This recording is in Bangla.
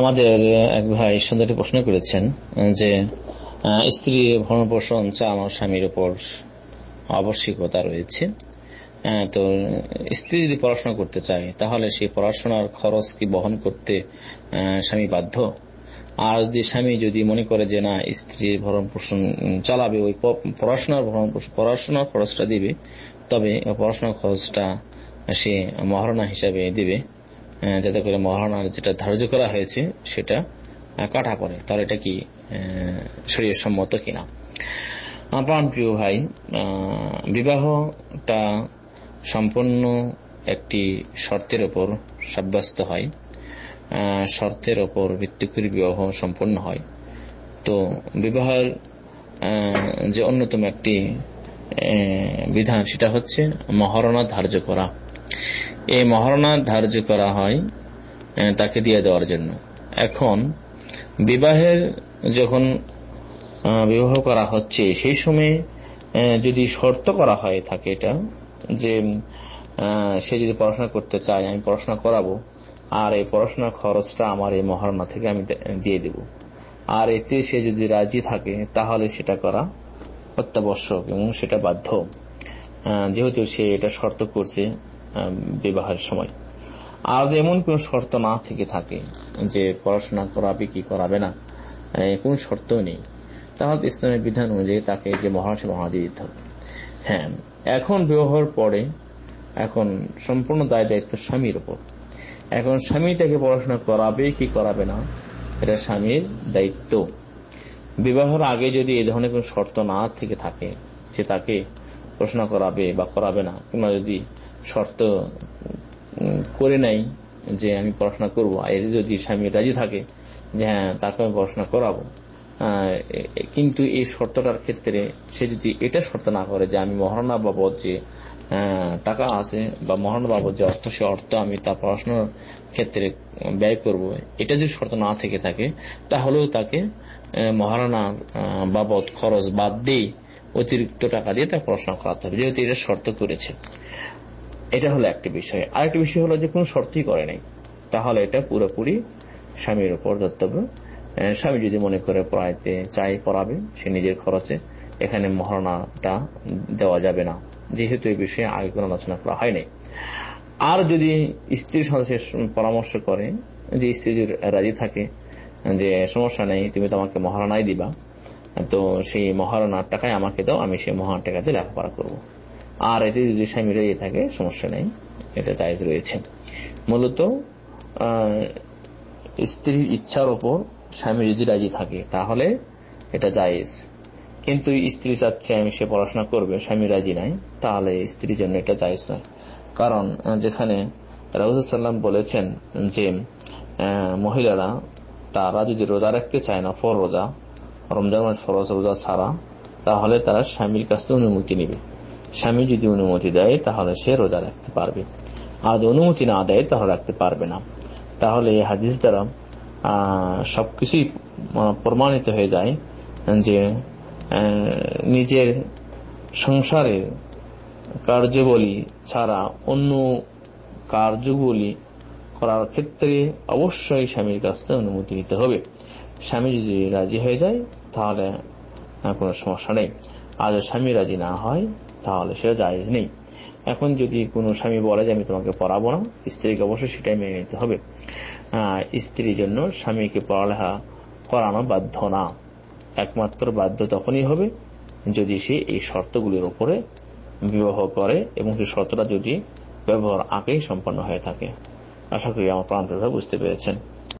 আমাদের এক ভাই সুন্দরী প্রশ্ন করেছেন যে স্ত্রী ভরণ পোষণ আমার স্বামীর উপর আবশ্যিকতা রয়েছে তো স্ত্রী যদি পড়াশোনা করতে চায় তাহলে সেই পড়াশোনার খরচ কি বহন করতে স্বামী বাধ্য আর যে স্বামী যদি মনে করে যে না স্ত্রীর ভরণ পোষণ চালাবে ওই পড়াশোনার ভরণ পড়াশোনার খরচটা দিবে তবে পড়াশোনার খরচটা সে মহারণা হিসাবে দিবে যাতে করে মহারণার যেটা ধার্য করা হয়েছে সেটা কাটা পড়ে তাহলে এটা কি শরীর সম্মত কিনা আপন প্রিয় ভাই বিবাহটা সম্পূর্ণ একটি শর্তের ওপর সাব্যস্ত হয় শর্তের ওপর ভিত্তিকরি বিবাহ সম্পন্ন হয় তো বিবাহের যে অন্যতম একটি বিধান সেটা হচ্ছে মহারণা ধার্য করা এই মহারণা ধার্য করা হয় তাকে দিয়ে দেওয়ার জন্য এখন বিবাহের যখন বিবাহ করা হচ্ছে সেই সময়ে যদি শর্ত করা হয় থাকে এটা যে সে যদি পড়াশোনা করতে চায় আমি পড়াশোনা করাবো আর এই পড়াশোনার খরচটা আমার এই মহারণা থেকে আমি দিয়ে দেব আর এতে সে যদি রাজি থাকে তাহলে সেটা করা অত্যাবশ্যক এবং সেটা বাধ্য যেহেতু সে এটা শর্ত করছে বিবাহের সময় আর এমন কোনো শর্ত না থেকে থাকে যে পড়াশোনা করাবে কি করাবে না কোন শর্ত নেই তাহলে ইসলামের বিধান অনুযায়ী তাকে যে মহারাষ্ট্র মহা দিতে হবে হ্যাঁ এখন বিবাহের পরে এখন সম্পূর্ণ দায় দায়িত্ব স্বামীর ওপর এখন স্বামী তাকে পড়াশোনা করাবে কি করাবে না এটা স্বামীর দায়িত্ব বিবাহের আগে যদি এ ধরনের কোনো শর্ত না থেকে থাকে যে তাকে পড়াশোনা করাবে বা করাবে না কিংবা যদি শর্ত করে নাই যে আমি পড়াশোনা করবো এর যদি স্বামী রাজি থাকে যে হ্যাঁ তাকে আমি পড়াশোনা করাবো কিন্তু এই শর্তটার ক্ষেত্রে সে যদি এটা শর্ত না করে যে আমি মহারণা বাবদ যে টাকা আছে বা মহারণা বাবদ যে অর্থ সে অর্থ আমি তা পড়াশোনার ক্ষেত্রে ব্যয় করব এটা যদি শর্ত না থেকে থাকে তাহলেও তাকে মহারণা বাবদ খরচ বাদ দিয়ে অতিরিক্ত টাকা দিয়ে তাকে পড়াশোনা করাতে হবে যেহেতু এটা শর্ত করেছে এটা হলো একটি বিষয় আরেকটি বিষয় হলো যে কোনো শর্তই করে নাই তাহলে এটা পুরোপুরি স্বামীর উপর ধর্তব্য স্বামী যদি মনে করে পড়াইতে চাই পড়াবে সে নিজের খরচে এখানে মহারণাটা দেওয়া যাবে না যেহেতু এই বিষয়ে আগে কোনো আলোচনা করা হয়নি আর যদি স্ত্রীর সাথে পরামর্শ করে যে স্ত্রী রাজি থাকে যে সমস্যা নেই তুমি তো আমাকে মহারণাই দিবা তো সেই মহারণার টাকায় আমাকে দাও আমি সেই মহারণ টাকাতে লেখাপড়া করবো আর এতে যদি স্বামী রয়ে থাকে সমস্যা নেই এটা জায়জ রয়েছে মূলত স্ত্রীর ইচ্ছার ওপর স্বামী যদি রাজি থাকে তাহলে এটা জায়েজ কিন্তু স্ত্রী চাচ্ছে আমি সে পড়াশোনা করবে স্বামী রাজি নাই তাহলে স্ত্রীর জন্য এটা জায়েজ নয় কারণ যেখানে রাহুসাল্লাম বলেছেন যে মহিলারা তারা যদি রোজা রাখতে চায় না ফর রোজা রমজান মাস ফর রোজা ছাড়া তাহলে তারা স্বামীর কাছ থেকে অনুমতি নেবে স্বামী যদি অনুমতি দেয় তাহলে সে রোজা রাখতে পারবে আর অনুমতি না দেয় তাহলে রাখতে পারবে না তাহলে এই হাদিস দ্বারা সবকিছুই প্রমাণিত হয়ে যায় যে নিজের সংসারের কার্যবলী ছাড়া অন্য কার্যগুলি করার ক্ষেত্রে অবশ্যই স্বামীর কাছ থেকে অনুমতি নিতে হবে স্বামী যদি রাজি হয়ে যায় তাহলে কোনো সমস্যা নেই আর স্বামী রাজি না হয় তাহলে সেটা জায়েজ নেই এখন যদি কোনো স্বামী বলে যে আমি তোমাকে পড়াবো না স্ত্রীকে অবশ্যই সেটাই মেনে নিতে হবে স্ত্রীর জন্য স্বামীকে পড়ালেখা করানো বাধ্য না একমাত্র বাধ্য তখনই হবে যদি সে এই শর্তগুলির উপরে বিবাহ করে এবং সে শর্তটা যদি ব্যবহার আগেই সম্পন্ন হয়ে থাকে আশা করি আমার প্রাণ বুঝতে পেরেছেন